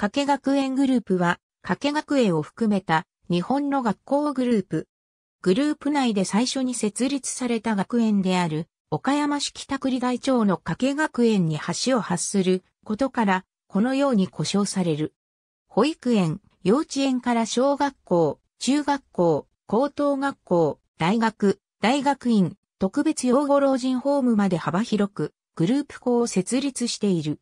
加計学園グループは、加計学園を含めた日本の学校グループ。グループ内で最初に設立された学園である、岡山市北栗台町の加計学園に橋を発することから、このように呼称される。保育園、幼稚園から小学校、中学校、高等学校、大学、大学院、特別養護老人ホームまで幅広く、グループ校を設立している。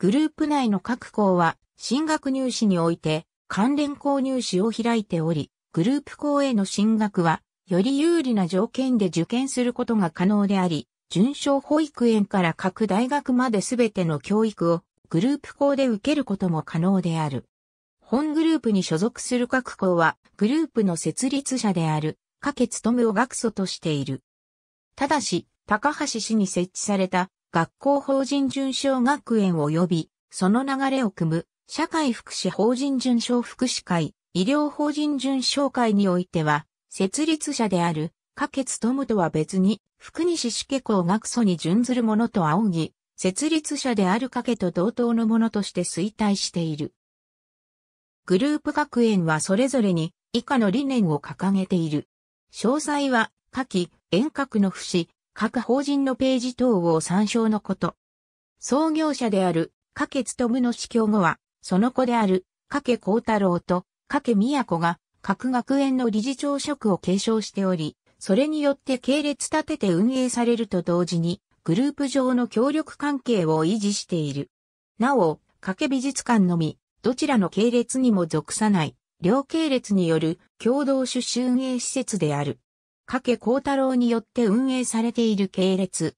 グループ内の各校は、進学入試において関連校入試を開いており、グループ校への進学は、より有利な条件で受験することが可能であり、準小保育園から各大学まで全ての教育をグループ校で受けることも可能である。本グループに所属する各校は、グループの設立者である、加家務を学祖としている。ただし、高橋氏に設置された学校法人準小学園及び、その流れを組む社会福祉法人準賞福祉会、医療法人準賞会においては、設立者である、加決友とは別に、福西主家公学祖に準ずるものと仰ぎ、設立者である加家と同等のものとして衰退している。グループ学園はそれぞれに以下の理念を掲げている。詳細は、下記、遠隔の不死、各法人のページ等を参照のこと。創業者である、加と務の死去後は、その子である、加計孝太郎と、加計宮子が、各学園の理事長職を継承しており、それによって系列立てて運営されると同時に、グループ上の協力関係を維持している。なお、加計美術館のみ、どちらの系列にも属さない、両系列による共同出資運営施設である。加計孝太郎によって運営されている系列。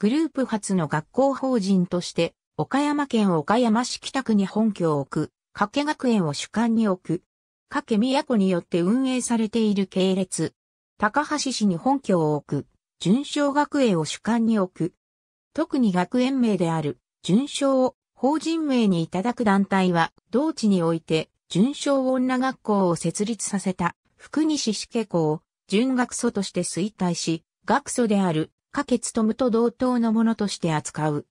グループ初の学校法人として、岡山県岡山市北区に本拠を置く、加計学園を主管に置く、加計都によって運営されている系列、高橋市に本拠を置く、純正学園を主管に置く、特に学園名である、純正を法人名にいただく団体は、同地において、純正女学校を設立させた、福西市家校を、純学祖として衰退し、学祖である、加計務と同等のものとして扱う。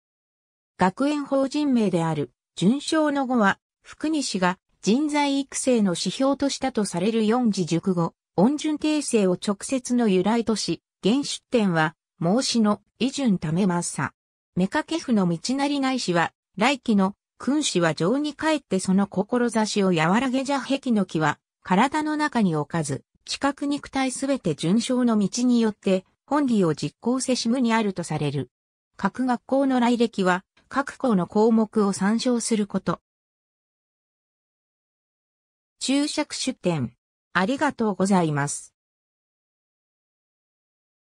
学園法人名である、準章の語は、福西が人材育成の指標としたとされる四字熟語、音順訂正を直接の由来とし、原出典は、孟子の、異順ためまさ。目掛布の道なりないしは、来期の、君子は情に帰ってその志を和らげじゃ壁の木は、体の中に置かず、知覚肉体すべて順章の道によって、本理を実行せしむにあるとされる。各学校の来歴は、各項の項目を参照すること。注釈出典。ありがとうございます。